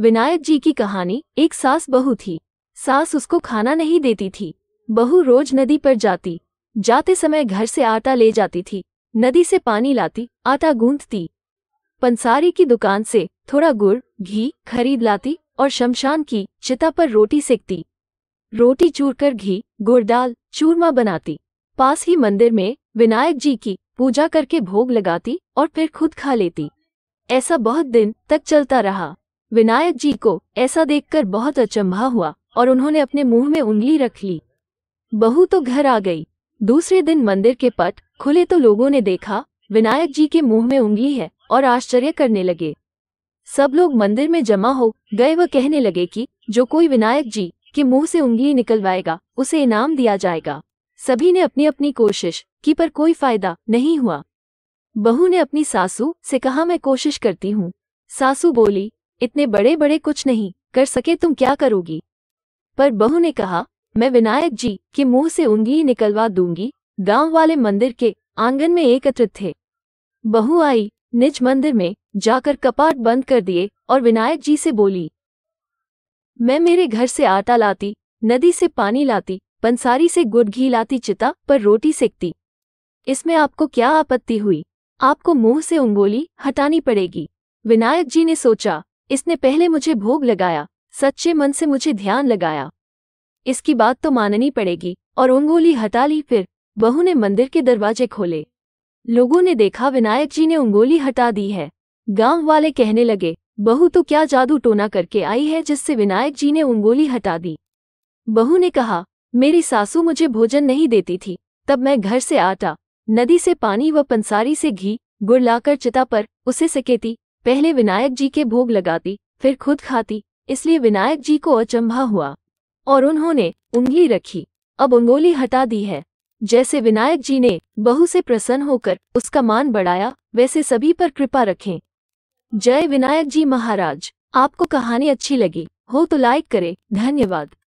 विनायक जी की कहानी एक सास बहू थी सास उसको खाना नहीं देती थी बहू रोज नदी पर जाती जाते समय घर से आटा ले जाती थी नदी से पानी लाती आटा गूंथती पंसारी की दुकान से थोड़ा गुड़ घी खरीद लाती और शमशान की चिता पर रोटी सेकती रोटी चूर कर घी गुड़ डाल चूरमा बनाती पास ही मंदिर में विनायक जी की पूजा करके भोग लगाती और फिर खुद खा लेती ऐसा बहुत दिन तक चलता रहा विनायक जी को ऐसा देखकर बहुत अचंभा हुआ और उन्होंने अपने मुंह में उंगली रख ली बहू तो घर आ गई दूसरे दिन मंदिर के पट खुले तो लोगों ने देखा विनायक जी के मुंह में उंगली है और आश्चर्य करने लगे सब लोग मंदिर में जमा हो गए व कहने लगे कि जो कोई विनायक जी के मुंह से उंगली निकलवाएगा उसे इनाम दिया जाएगा सभी ने अपनी अपनी कोशिश की पर कोई फायदा नहीं हुआ बहू ने अपनी सासू से कहा मैं कोशिश करती हूँ सासू बोली इतने बड़े बड़े कुछ नहीं कर सके तुम क्या करोगी पर बहू ने कहा मैं विनायक जी के मुंह से उंगली ही निकलवा दूंगी गांव वाले मंदिर के आंगन में एकत्रित थे बहू आई निज मंदिर में जाकर कपाट बंद कर दिए और विनायक जी से बोली मैं मेरे घर से आटा लाती नदी से पानी लाती पंसारी से गुड़ घी लाती चिता पर रोटी सेकती इसमें आपको क्या आपत्ति हुई आपको मुंह से उंगोली हटानी पड़ेगी विनायक जी ने सोचा इसने पहले मुझे भोग लगाया सच्चे मन से मुझे ध्यान लगाया इसकी बात तो माननी पड़ेगी और उंगोली हटा ली फिर बहू ने मंदिर के दरवाजे खोले लोगों ने देखा विनायक जी ने उंगोली हटा दी है गांव वाले कहने लगे बहू तो क्या जादू टोना करके आई है जिससे विनायक जी ने उंगोली हटा दी बहू ने कहा मेरी सासू मुझे भोजन नहीं देती थी तब मैं घर से आटा नदी से पानी व पंसारी से घी गुड़ लाकर चिता पर उसे सकेती पहले विनायक जी के भोग लगाती फिर खुद खाती इसलिए विनायक जी को अचंभा हुआ और उन्होंने उंगली रखी अब उंगोली हटा दी है जैसे विनायक जी ने बहु से प्रसन्न होकर उसका मान बढ़ाया वैसे सभी पर कृपा रखें जय विनायक जी महाराज आपको कहानी अच्छी लगी हो तो लाइक करें धन्यवाद